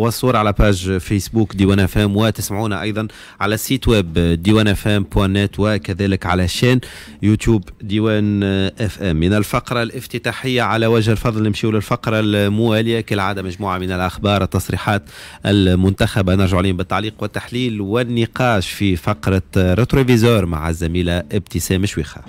والصور على باج فيسبوك ديوان فام وتسمعونا ايضا على السيت ويب ديوان فام نت وكذلك على شان يوتيوب ديوان اف ام من الفقره الافتتاحيه على وجه الفضل نمشيو للفقره المواليه كالعاده مجموعه من الاخبار التصريحات المنتخبه نرجع عليهم بالتعليق والتحليل والنقاش في فقره ريتروفيزور مع الزميله ابتسام شويخه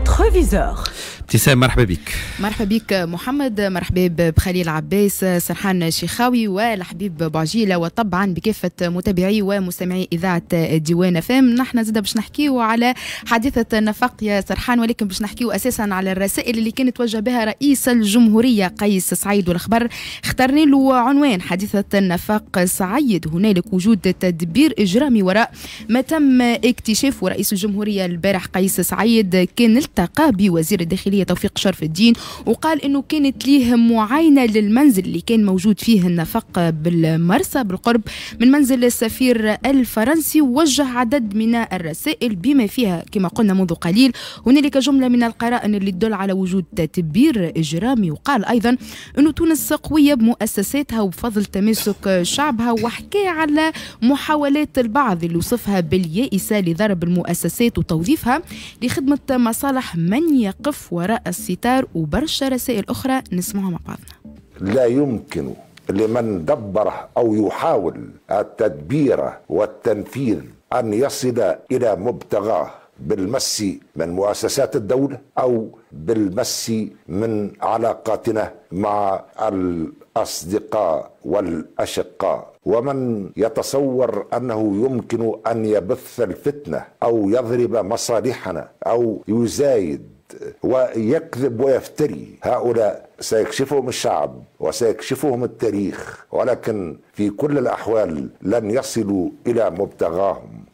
Retroviseur. ابتسام مرحبا بك مرحبا بك محمد مرحبا بخليل عباس سرحان شيخاوي والحبيب بعجيلة وطبعا بكافة متابعي ومستمعي إذاعة ديوان فام نحن زاد باش نحكيو على حادثة النفق يا سرحان ولكن باش نحكيو أساسا على الرسائل اللي كانت توجه بها رئيس الجمهورية قيس سعيد والخبر اخترنا له عنوان حادثة النفق سعيد هنالك وجود تدبير إجرامي وراء ما تم اكتشافه رئيس الجمهورية البارح قيس سعيد كان التقى بوزير الداخلية العمليه توفيق شرف الدين وقال انه كانت ليه معاينه للمنزل اللي كان موجود فيه النفق بالمرسى بالقرب من منزل السفير الفرنسي ووجه عدد من الرسائل بما فيها كما قلنا منذ قليل هنالك جمله من القرائن اللي تدل على وجود تدبير اجرامي وقال ايضا انه تونس قويه بمؤسساتها وبفضل تماسك شعبها وحكى على محاولات البعض اللي وصفها باليائسه لضرب المؤسسات وتوظيفها لخدمه مصالح من يقف وراء وراء الستار وبرشا رسائل أخرى نسمعها مع بعضنا لا يمكن لمن دبر أو يحاول التدبير والتنفيذ أن يصل إلى مبتغاه بالمس من مؤسسات الدولة أو بالمس من علاقاتنا مع الأصدقاء والأشقاء ومن يتصور أنه يمكن أن يبث الفتنة أو يضرب مصالحنا أو يزايد ويكذب ويفتري هؤلاء سيكشفهم الشعب وسيكشفهم التاريخ ولكن في كل الأحوال لن يصلوا إلى مبتغاهم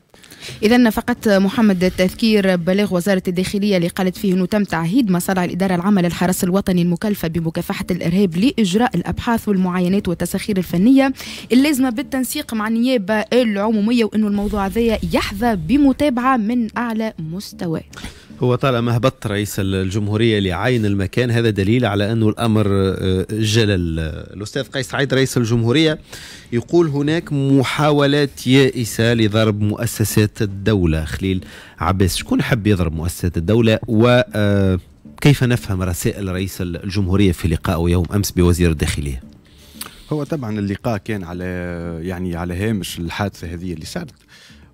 إذا فقط محمد التذكير بلاغ وزارة الداخلية اللي قالت فيه أنه تم تعهيد مصالع الإدارة العامة للحرس الوطني المكلفة بمكافحة الإرهاب لإجراء الأبحاث والمعاينات والتساخير الفنية اللازمة بالتنسيق مع النيابة العمومية وأنه الموضوع هذا يحظى بمتابعة من أعلى مستوى هو طالما هبط رئيس الجمهوريه لعين المكان هذا دليل على انه الامر آه، جلل الاستاذ قيس سعيد رئيس الجمهوريه يقول هناك محاولات يائسه لضرب مؤسسات الدوله خليل عباس شكون حب يضرب مؤسسات الدوله و آه، كيف نفهم رسائل رئيس الجمهوريه في لقائه يوم امس بوزير الداخليه هو طبعا اللقاء كان على يعني على هامش الحادثه هذه اللي صارت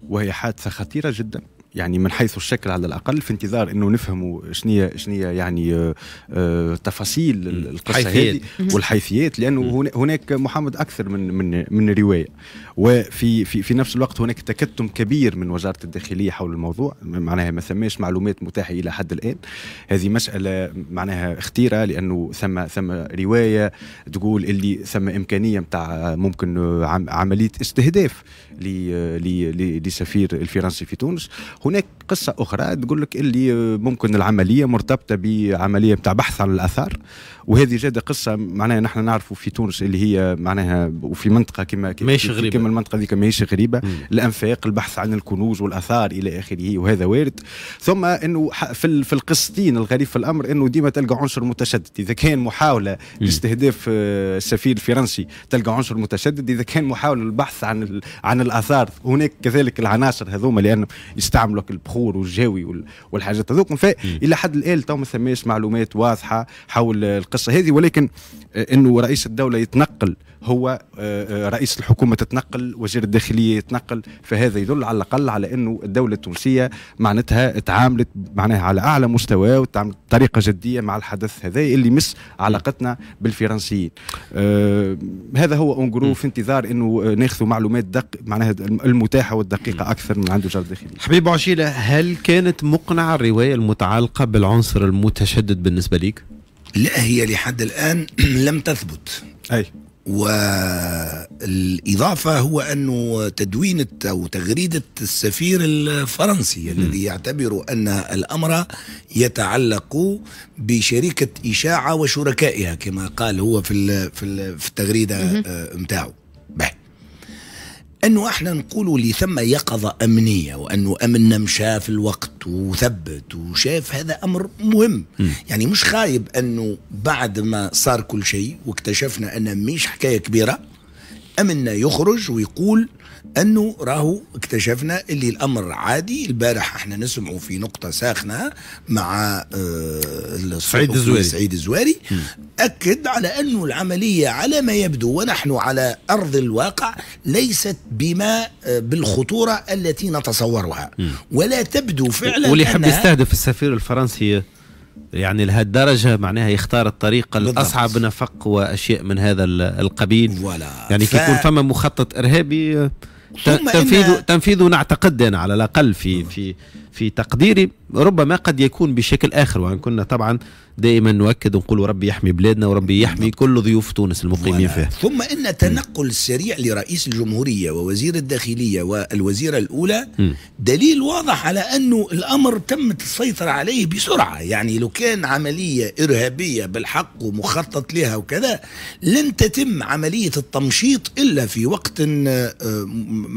وهي حادثه خطيره جدا يعني من حيث الشكل على الاقل في انتظار انه نفهموا شنية شنية يعني آه، آه، تفاصيل القصه هذه والحيثيات لانه هناك محمد اكثر من من من روايه وفي في في نفس الوقت هناك تكتم كبير من وزاره الداخليه حول الموضوع معناها ما ثماش معلومات متاحه الى حد الان هذه مساله معناها اختيره لانه ثم ثم روايه تقول اللي ثم امكانيه نتاع ممكن عمليه استهداف لسفير الفرنسي في تونس هناك قصه اخرى تقول لك اللي ممكن العمليه مرتبطه بعمليه نتاع بحث على الاثار وهذه جاده قصه معناها نحن نعرفوا في تونس اللي هي معناها وفي منطقه كما ماهيش غريبه كما المنطقه ذيك ماهيش غريبه الانفاق البحث عن الكنوز والاثار الى اخره وهذا وارد ثم انه في في القصتين الغريب في الامر انه ديما تلقى عنصر متشدد اذا كان محاوله لاستهداف السفير آه، الفرنسي تلقى عنصر متشدد اذا كان محاوله البحث عن عن الاثار هناك كذلك العناصر هذوما لانه يستعمل يعملوا البخور والجاوي والحاجات هذوك الى حد الان تو ما ثماش معلومات واضحه حول القصه هذه ولكن آه، انه رئيس الدوله يتنقل هو آه، آه، رئيس الحكومه تتنقل وزير الداخليه يتنقل فهذا يدل على الاقل على انه الدوله التونسيه معناتها تعاملت معناها على اعلى مستوى وتعاملت بطريقه جديه مع الحدث هذا اللي مس علاقتنا بالفرنسيين آه هذا هو اونجرو في انتظار انه ناخذ معلومات دق معناها المتاحه والدقيقه اكثر من عنده وزارة الداخلية حبيب عشيلة هل كانت مقنعة الرواية المتعلقة بالعنصر المتشدد بالنسبة لك؟ لا هي لحد الآن لم تثبت أي والإضافة هو أنه تدوينة أو تغريدة السفير الفرنسي م. الذي يعتبر أن الأمر يتعلق بشركة إشاعة وشركائها كما قال هو في التغريدة متاعه انه احنا نقولوا اللي ثم يقظه امنيه وانه امننا مشى في الوقت وثبت وشاف هذا امر مهم م. يعني مش خايب انه بعد ما صار كل شيء واكتشفنا ان مش حكايه كبيره امننا يخرج ويقول انه راهو اكتشفنا اللي الامر عادي البارح احنا نسمعوا في نقطه ساخنه مع آه سعيد الزواري سعيد الزواري اكد على انه العمليه على ما يبدو ونحن على ارض الواقع ليست بما آه، بالخطورة التي نتصورها ولا تبدو فعلا واللي يحب يستهدف السفير الفرنسي يعني لهالدرجة معناها يختار الطريق الأصعب نفق وأشياء من هذا القبيل ولا يعني ف... يكون فما مخطط إرهابي تنفيذه إن... تنفيذه نعتقد أنا على الأقل في في في تقديري ربما قد يكون بشكل آخر وأن كنا طبعا دائما نؤكد ونقول ربي يحمي بلادنا وربي يحمي كل ضيوف تونس المقيمين فيها ثم إن التنقل السريع لرئيس الجمهورية ووزير الداخلية والوزيرة الأولى م. دليل واضح على أنه الأمر تمت السيطرة عليه بسرعة يعني لو كان عملية إرهابية بالحق ومخطط لها وكذا لن تتم عملية التمشيط إلا في وقت آه، آه،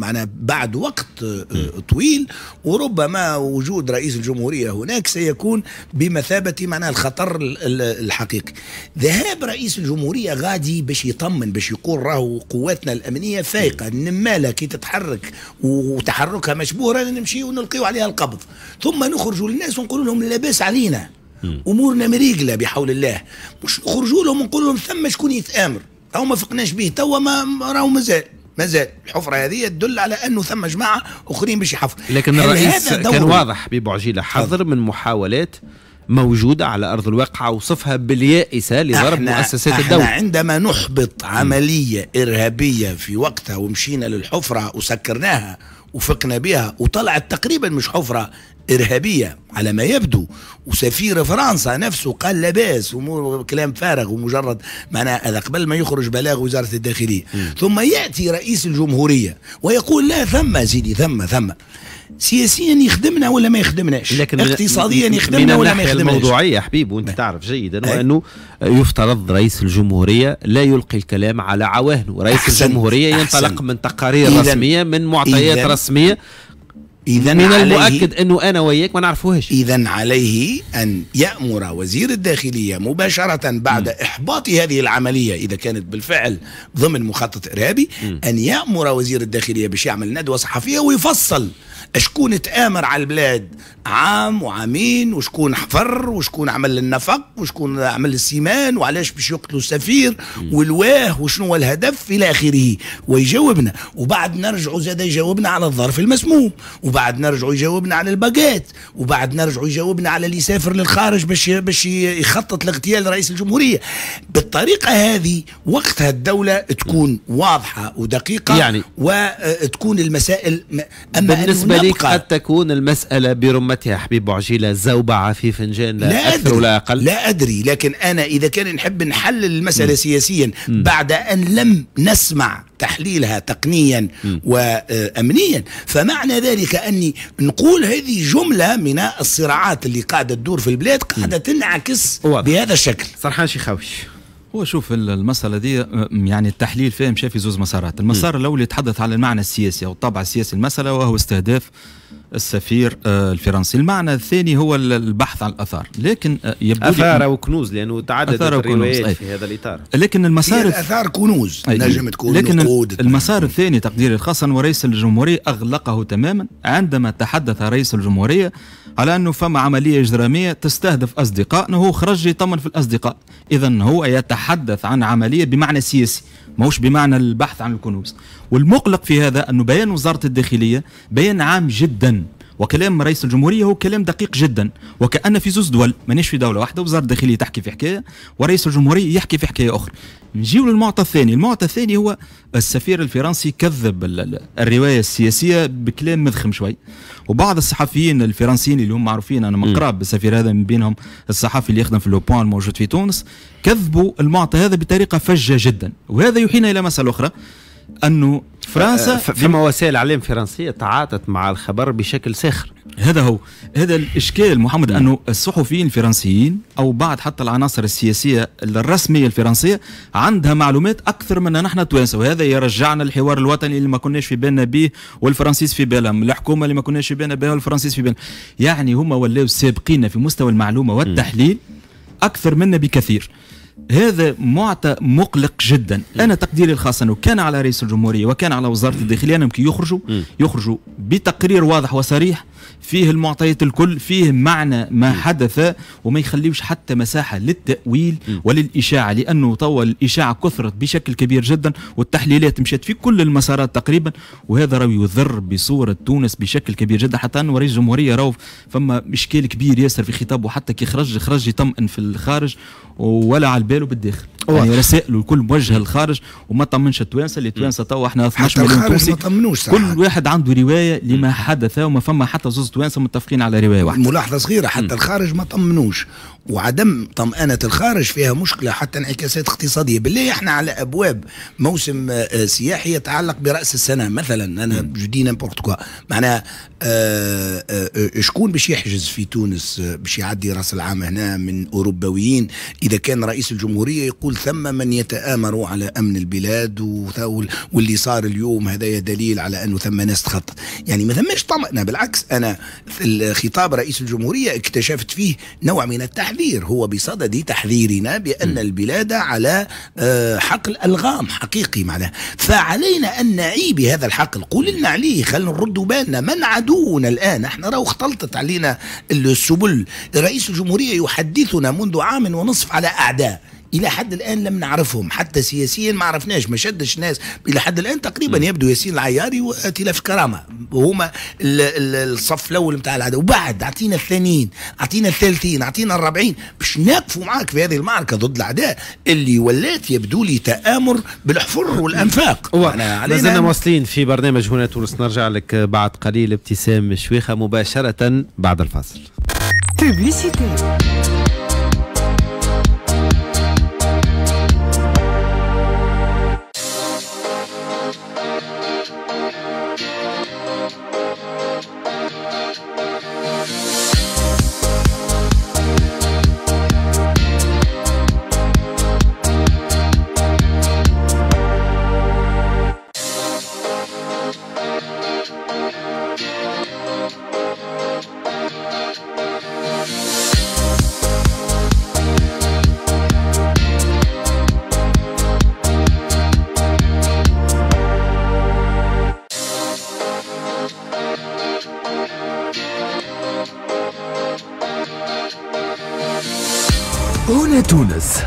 معنا بعد وقت آه، طويل وربما وجود رئيس الجمهورية هناك سيكون بمثابة معناها الخطر الحقيقي ذهاب رئيس الجمهورية غادي باش يطمن باش يقول راهو قواتنا الأمنية فايقة النمالة كي تتحرك وتحركها مشبوه رانا نمشي ونلقيو عليها القبض ثم نخرجوا للناس ونقول لهم لاباس علينا امورنا مريقله بحول الله مش نخرجوا لهم ونقول لهم ثم شكون يتامر او ما فقناش به توا ما راهو مازال ما زال الحفره هذه تدل على انه ثم جماعه اخرين باش يحفروا لكن الرئيس كان واضح ببعجيله حظر من محاولات موجودة على أرض الواقع وصفها باليائسة لضرب مؤسسات الدوله احنا عندما نحبط عملية إرهابية في وقتها ومشينا للحفرة وسكرناها وفقنا بها وطلعت تقريبا مش حفرة إرهابية على ما يبدو وسفير فرنسا نفسه قال لاباس وكلام فارغ ومجرد معناها هذا قبل ما يخرج بلاغ وزارة الداخلية م. ثم يأتي رئيس الجمهورية ويقول لا ثم سيدي ثم ثم سياسيا يخدمنا ولا ما يخدمناش لكن اقتصاديا يخدمنا ولا ما يخدمناش الموضوعية حبيب وانت نعم. تعرف جيدا وانه يفترض رئيس الجمهورية لا يلقي الكلام على عواهنه رئيس أحسن الجمهورية ينطلق أحسن من تقارير رسمية من معطيات رسمية إذا من المؤكد أنه أنا وياك ما نعرفوهش إذا عليه أن يأمر وزير الداخلية مباشرة بعد م. إحباط هذه العملية إذا كانت بالفعل ضمن مخطط إرهابي م. أن يأمر وزير الداخلية باش يعمل ندوة صحفية ويفصل شكون تآمر على البلاد عام وعامين وشكون حفر وشكون عمل النفق وشكون عمل السيمان وعلاش باش يقتلوا السفير والواه وشنو هو الهدف إلى آخره ويجاوبنا وبعد نرجعوا زاد يجاوبنا على الظرف المسموم وبعد نرجعوا يجاوبنا على الباقات وبعد نرجعوا يجاوبنا على اللي يسافر للخارج باش باش يخطط لاغتيال رئيس الجمهورية بالطريقة هذه وقتها الدولة تكون واضحة ودقيقة يعني وتكون المسائل أما بالنسبة بالنسبة قد تكون المسألة برمتها حبيب عجيلة زوبعة في فنجان لا, لا أكثر أدري ولا أقل لا أدري لكن أنا إذا كان نحب نحلل المسألة م. سياسيا م. بعد أن لم نسمع تحليلها تقنيا م. وأمنيا فمعنى ذلك أني نقول هذه جملة من الصراعات اللي قاعدة تدور في البلاد قاعدة تنعكس بهذا الشكل شي خوش هو شوف المسألة دي يعني التحليل فيها مشى في زوز مسارات، المسار الأول يتحدث على المعنى السياسي أو الطابع السياسي المسألة وهو استهداف السفير آه، الفرنسي المعنى الثاني هو البحث عن الأثار لكن آه، يبدو أثار وكنوز لأنه تعددت الاثار وكنوز. في هذا الإطار لكن المسار الأثار كنوز نجم تكون لكن نقود المسار الثاني تقديري خاصة ورئيس الجمهورية أغلقه تماما عندما تحدث رئيس الجمهورية على أنه فما عملية إجرامية تستهدف أصدقائنا هو خرج يطمن في الأصدقاء إذا هو يتحدث عن عملية بمعنى سياسي ماهوش بمعنى البحث عن الكنوز والمقلق في هذا أنه بيان وزارة الداخلية بيان عام جدا وكلام رئيس الجمهوريه هو كلام دقيق جدا وكان في زوز دول مانيش في دوله واحده وزاره الداخليه تحكي في حكايه ورئيس الجمهوريه يحكي في حكايه اخرى نجيو للمعطى الثاني المعطى الثاني هو السفير الفرنسي كذب الروايه السياسيه بكلام مذخم شوي وبعض الصحفيين الفرنسيين اللي هم معروفين انا مقرب بالسفير هذا من بينهم الصحفي اللي يخدم في لوبوان الموجود في تونس كذبوا المعطى هذا بطريقه فجه جدا وهذا يوحينا الى مساله اخرى انه فرنسا فما وسائل اعلام فرنسيه تعاطت مع الخبر بشكل ساخر هذا هو هذا الاشكال محمد انه الصحفيين الفرنسيين او بعض حتى العناصر السياسيه الرسميه الفرنسيه عندها معلومات اكثر منا نحن التوانسه وهذا يرجعنا الحوار الوطني اللي ما كناش في بالنا به والفرنسيس في بالهم الحكومه اللي ما كناش في بالنا بها والفرنسيس في بالهم يعني هما ولاو سابقين في مستوى المعلومه والتحليل اكثر منا بكثير هذا معطى مقلق جدا انا تقديري الخاص انه كان على رئيس الجمهوريه وكان على وزاره الداخليه انهم كي يخرجوا يخرجوا بتقرير واضح وصريح فيه المعطيات الكل فيه معنى ما حدث وما يخليوش حتى مساحه للتاويل وللاشاعه لانه توا الاشاعه كثرت بشكل كبير جدا والتحليلات مشت في كل المسارات تقريبا وهذا راهو يضر بصوره تونس بشكل كبير جدا حتى انه رئيس الجمهوريه راهو فما اشكال كبير ياسر في خطابه حتى كي خرج خرج يطمئن في الخارج ولا على باله بالداخل يعني رسائله الكل موجهه للخارج وما طمنش التوانسه اللي التوانسه توا احنا 12 مليون تونسي كل واحد عنده روايه لما حدث وما فما حتى زوز توانسه متفقين على روايه واحده ملاحظه صغيره حتى م. الخارج ما طمنوش وعدم طمأنة الخارج فيها مشكلة حتى انعكاسات اقتصادية بالله احنا على أبواب موسم آه، سياحي يتعلق برأس السنة مثلا أنا جدي نيمبورت كوا معناها آه، آه، شكون باش يحجز في تونس باش يعدي رأس العام هنا من أوروبويين إذا كان رئيس الجمهورية يقول ثم من يتآمر على أمن البلاد واللي صار اليوم هذا دليل على أنه ثم ناس تخطط يعني ما ثماش طمأنة بالعكس أنا في الخطاب رئيس الجمهورية اكتشفت فيه نوع من التحذير هو بصدد تحذيرنا بأن البلاد على آه، حقل ألغام حقيقي معناه فعلينا أن نعي بهذا الحقل قول لنا عليه خلينا نردوا بالنا من عدونا الآن احنا راه اختلطت علينا السبل رئيس الجمهورية يحدثنا منذ عام ونصف على أعداء الى حد الان لم نعرفهم حتى سياسيا ما عرفناش ما شدش ناس الى حد الان تقريبا يبدو ياسين العياري واتلاف كرامه هما الصف الاول نتاع العدو وبعد اعطينا الثانيين اعطينا الثالثين اعطينا الرابعين باش نقفوا معاك في هذه المعركه ضد الاعداء اللي ولات يبدو لي تامر بالحفر والانفاق مازلنا واصلين في برنامج هنا تونس نرجع لك بعد قليل ابتسام شويخه مباشره بعد الفاصل Wir tun es.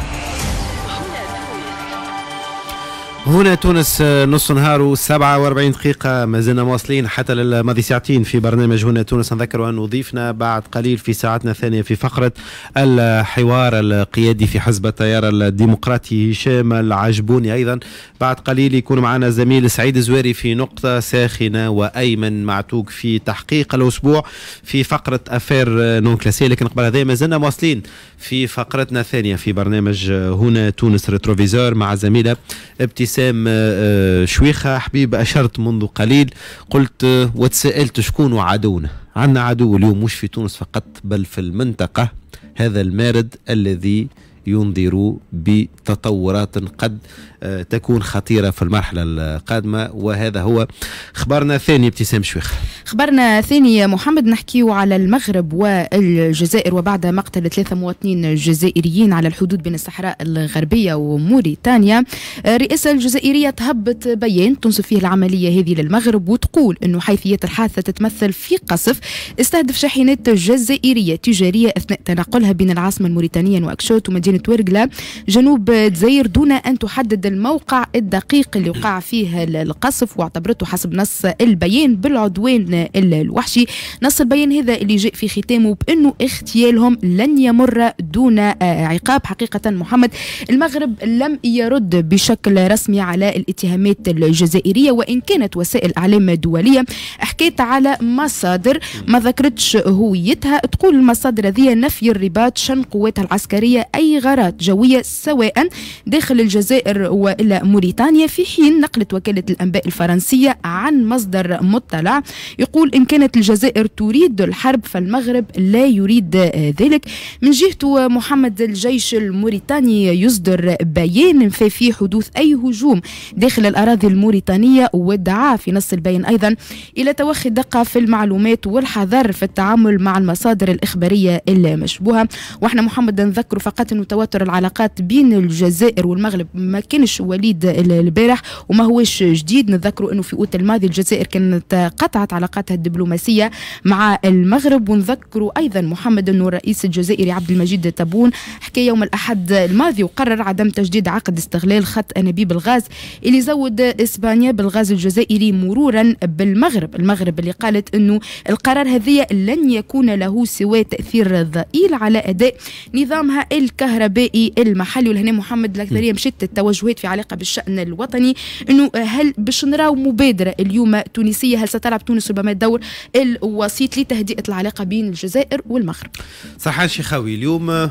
هنا تونس آه، نص نهار و47 دقيقة ما زلنا مواصلين حتى للماضي ساعتين في برنامج هنا تونس نذكر أن ضيفنا بعد قليل في ساعتنا الثانية في فقرة الحوار القيادي في حزب التيار الديمقراطي هشام العجبوني أيضا بعد قليل يكون معنا زميل سعيد زواري في نقطة ساخنة وأيمن معتوق في تحقيق الأسبوع في فقرة أفير نون كلاسية لكن قبل هذا ما زلنا مواصلين في فقرتنا الثانية في برنامج هنا تونس ريتروفيزور مع زميلة ابتسام وسام آه، آه، شويخة حبيب أشرت منذ قليل قلت آه، وتساءلت شكون عدونا عندنا عدو اليوم مش في تونس فقط بل في المنطقة هذا المارد الذي ينذر بتطورات قد آه، تكون خطيرة في المرحلة القادمة وهذا هو خبرنا الثاني ابتسام شويخ خبرنا ثاني محمد نحكيه على المغرب والجزائر وبعد مقتل ثلاثة مواطنين جزائريين على الحدود بين الصحراء الغربية وموريتانيا الرئاسة آه، الجزائرية تهبط بيان تنصف فيه العملية هذه للمغرب وتقول أنه حيثيات الحادثة تتمثل في قصف استهدف شاحنات جزائرية تجارية أثناء تنقلها بين العاصمة الموريتانية نواكشوت ومدينة ورقلة جنوب الجزائر دون أن تحدد الموقع الدقيق اللي وقع فيه القصف واعتبرته حسب نص البيان بالعدوان الوحشي نص البيان هذا اللي جاء في ختامه بأنه اغتيالهم لن يمر دون آه، عقاب حقيقة محمد المغرب لم يرد بشكل رسمي على الاتهامات الجزائرية وإن كانت وسائل أعلام دولية حكيت على مصادر ما ذكرتش هويتها تقول المصادر هذه نفي الرباط شن قواتها العسكرية أي غارات جوية سواء داخل الجزائر وإلى موريتانيا في حين نقلت وكالة الأنباء الفرنسية عن مصدر مطلع يقول إن كانت الجزائر تريد الحرب فالمغرب لا يريد ذلك من جهته محمد الجيش الموريتاني يصدر بيان في, في حدوث أي هجوم داخل الأراضي الموريتانية ودعا في نص البيان أيضا إلى توخي الدقة في المعلومات والحذر في التعامل مع المصادر الإخبارية المشبوهة وإحنا محمد نذكر فقط أن توتر العلاقات بين الجزائر والمغرب ما كان كانش وليد البارح وما هوش جديد نذكروا انه في اوت الماضي الجزائر كانت قطعت علاقاتها الدبلوماسيه مع المغرب ونذكروا ايضا محمد انه الرئيس الجزائري عبد المجيد تبون حكى يوم الاحد الماضي وقرر عدم تجديد عقد استغلال خط انابيب الغاز اللي زود اسبانيا بالغاز الجزائري مرورا بالمغرب المغرب اللي قالت انه القرار هذا لن يكون له سوى تاثير ضئيل على اداء نظامها الكهربائي المحلي ولهنا محمد الاكثريه مشت التوجهات الكويت في علاقه بالشان الوطني انه آه، هل باش نراو مبادره اليوم تونسيه هل ستلعب تونس ربما الدور الوسيط لتهدئه العلاقه بين الجزائر والمغرب صحان شيخاوي اليوم آه،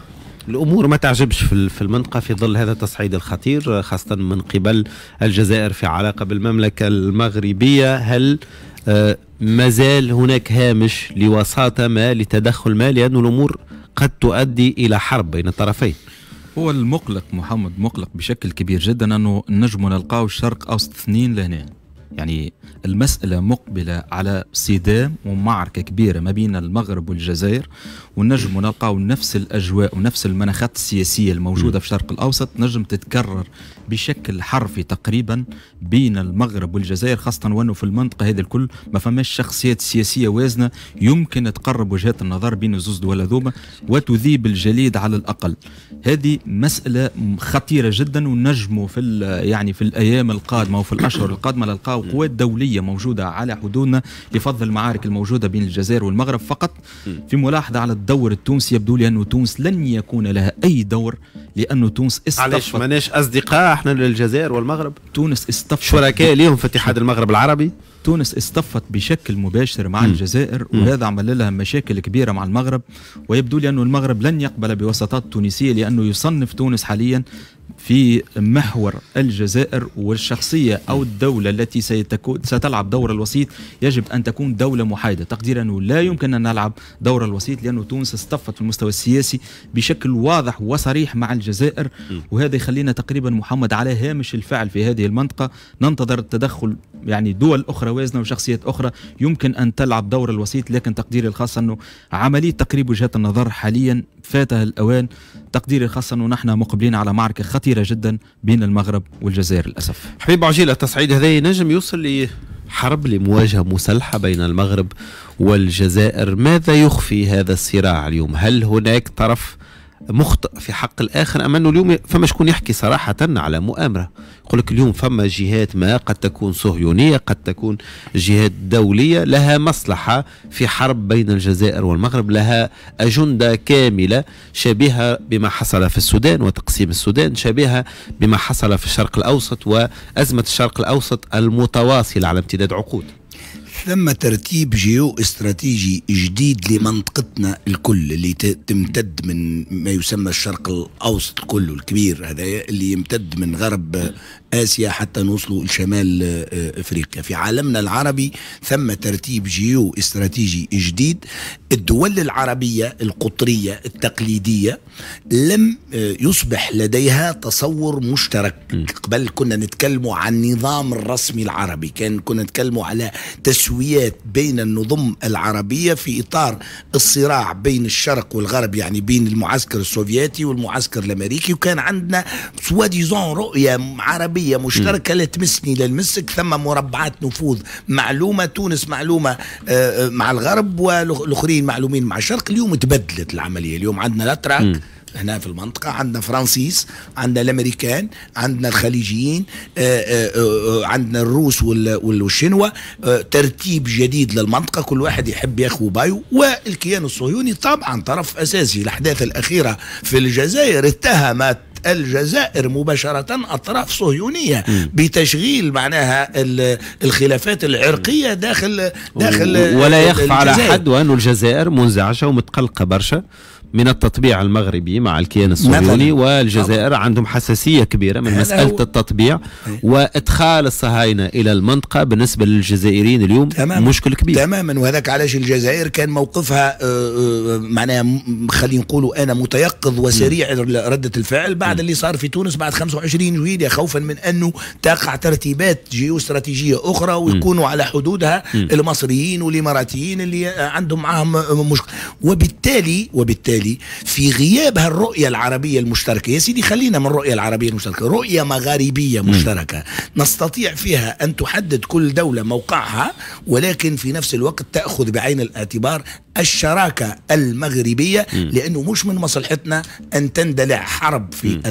الامور ما تعجبش في المنطقه في ظل هذا التصعيد الخطير آه، خاصه من قبل الجزائر في علاقه بالمملكه المغربيه هل ما زال هناك هامش لوساطه ما لتدخل ما لأن الامور قد تؤدي الى حرب بين الطرفين هو المقلق محمد مقلق بشكل كبير جدا انه نجم نلقاو الشرق اوسط اثنين لهنا يعني المسألة مقبلة على صدام ومعركة كبيرة ما بين المغرب والجزائر ونجم نلقاو نفس الأجواء ونفس المناخات السياسية الموجودة في الشرق الأوسط نجم تتكرر بشكل حرفي تقريبا بين المغرب والجزائر خاصة وأنه في المنطقة هذه الكل ما فماش شخصيات سياسية وازنة يمكن تقرب وجهات النظر بين زوز دول هذوما وتذيب الجليد على الأقل هذه مسألة خطيرة جدا ونجموا في يعني في الأيام القادمة وفي الأشهر القادمة نلقاو قوات دولية الدولية موجودة على حدودنا لفض المعارك الموجودة بين الجزائر والمغرب فقط في ملاحظة على الدور التونسي يبدو لي أن تونس لن يكون لها أي دور لأن تونس استفت علاش ماناش أصدقاء احنا للجزائر والمغرب تونس استفت شركاء ليهم في اتحاد المغرب العربي تونس اصطفت بشكل مباشر مع م. الجزائر وهذا عمل لها مشاكل كبيرة مع المغرب ويبدو لي أن المغرب لن يقبل بوساطات تونسية لأنه يصنف تونس حاليا في محور الجزائر والشخصية أو الدولة التي ستلعب دور الوسيط يجب أن تكون دولة محايدة تقدير أنه لا يمكن أن نلعب دور الوسيط لأن تونس اصطفت في المستوى السياسي بشكل واضح وصريح مع الجزائر وهذا يخلينا تقريبا محمد على هامش الفعل في هذه المنطقة ننتظر التدخل يعني دول أخرى وازنة وشخصيات أخرى يمكن أن تلعب دور الوسيط لكن تقديري الخاص أنه عملية تقريب وجهات النظر حاليا فاته الأوان تقديري خاصة ونحن مقبلين على معركة خطيرة جدا بين المغرب والجزائر للأسف حبيب عجيل التصعيد هذا نجم يوصل لحرب لمواجهة مسلحة بين المغرب والجزائر ماذا يخفي هذا الصراع اليوم هل هناك طرف مخطئ في حق الاخر اما انه اليوم فما شكون يحكي صراحه على مؤامره يقول لك اليوم فما جهات ما قد تكون صهيونيه قد تكون جهات دوليه لها مصلحه في حرب بين الجزائر والمغرب لها اجنده كامله شبيهه بما حصل في السودان وتقسيم السودان شبيهه بما حصل في الشرق الاوسط وازمه الشرق الاوسط المتواصله على امتداد عقود ثم ترتيب جيو استراتيجي جديد لمنطقتنا الكل اللي تمتد من ما يسمى الشرق الاوسط كله الكبير هذا اللي يمتد من غرب آسيا حتى نوصلوا لشمال آه، آه، أفريقيا في عالمنا العربي ثم ترتيب جيو استراتيجي جديد الدول العربية القطرية التقليدية لم آه، يصبح لديها تصور مشترك قبل كنا نتكلموا عن النظام الرسمي العربي كان كنا نتكلموا على تسويات بين النظم العربية في إطار الصراع بين الشرق والغرب يعني بين المعسكر السوفيتي والمعسكر الأمريكي وكان عندنا سواديزون رؤية عربية عربية مشتركة لا تمسني لا للمسك ثم مربعات نفوذ معلومة تونس معلومة آه، آه، مع الغرب والآخرين معلومين مع الشرق اليوم تبدلت العملية اليوم عندنا الأتراك هنا في المنطقة عندنا فرانسيس عندنا الأمريكان عندنا الخليجيين آه، عندنا الروس والشنوة ترتيب جديد للمنطقة كل واحد يحب ياخو بايو والكيان الصهيوني طبعا طرف أساسي الأحداث الأخيرة في الجزائر اتهمت الجزائر مباشرة أطراف صهيونية بتشغيل معناها الخلافات العرقية داخل داخل ولا يخفى على حد وأن الجزائر منزعجة ومتقلقة برشا من التطبيع المغربي مع الكيان الصهيوني والجزائر عندهم حساسية كبيرة من مسألة التطبيع إيه. وإدخال الصهاينة إلى المنطقة بالنسبة للجزائريين اليوم تماما مشكل كبير تماما وهذاك علاش الجزائر كان موقفها آه، آه، آه، معناها خلينا نقولوا أنا متيقظ وسريع ردة الفعل بعد م. اللي صار في تونس بعد 25 جويلية خوفا من أنه تقع ترتيبات جيوستراتيجية أخرى ويكونوا م. على حدودها م. المصريين والإماراتيين اللي عندهم معهم مشكل وبالتالي وبالتالي وبالتالي في غياب هالرؤية العربية المشتركة يا سيدي خلينا من الرؤية العربية المشتركة رؤية مغاربية مشتركة م. نستطيع فيها أن تحدد كل دولة موقعها ولكن في نفس الوقت تأخذ بعين الاعتبار الشراكة المغربية م. لأنه مش من مصلحتنا أن تندلع حرب في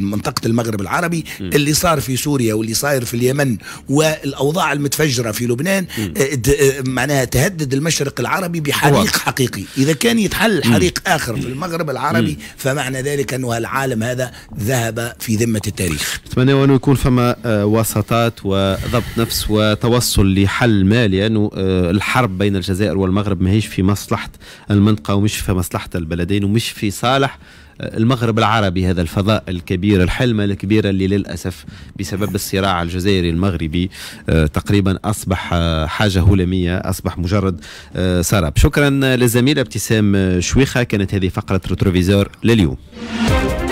منطقة المغرب العربي م. اللي صار في سوريا واللي صاير في اليمن والأوضاع المتفجرة في لبنان آه، آه، معناها تهدد المشرق العربي بحريق حقيقي إذا كان يتحل حريق آخر الاخر في المغرب العربي فمعنى ذلك انه العالم هذا ذهب في ذمه التاريخ. نتمنى انه يكون فما آه، وسطات وضبط نفس وتوصل لحل ما لانه آه، الحرب بين الجزائر والمغرب ماهيش في مصلحه المنطقه ومش في مصلحه البلدين ومش في صالح المغرب العربي هذا الفضاء الكبير الحلمة الكبيرة اللي للأسف بسبب الصراع الجزائري المغربي آه، تقريبا أصبح آه، حاجة هلامية أصبح مجرد آه، سراب شكرا للزميلة ابتسام شويخة كانت هذه فقرة روتروفيزور لليوم